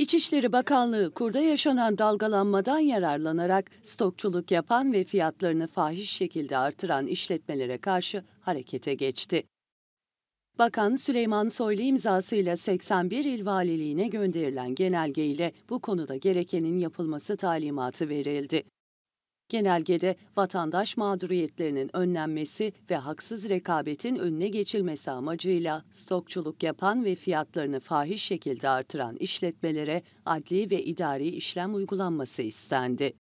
İçişleri Bakanlığı kurda yaşanan dalgalanmadan yararlanarak stokçuluk yapan ve fiyatlarını fahiş şekilde artıran işletmelere karşı harekete geçti. Bakan Süleyman Soylu imzasıyla 81 il valiliğine gönderilen genelge ile bu konuda gerekenin yapılması talimatı verildi. Genelgede vatandaş mağduriyetlerinin önlenmesi ve haksız rekabetin önüne geçilmesi amacıyla stokçuluk yapan ve fiyatlarını fahiş şekilde artıran işletmelere adli ve idari işlem uygulanması istendi.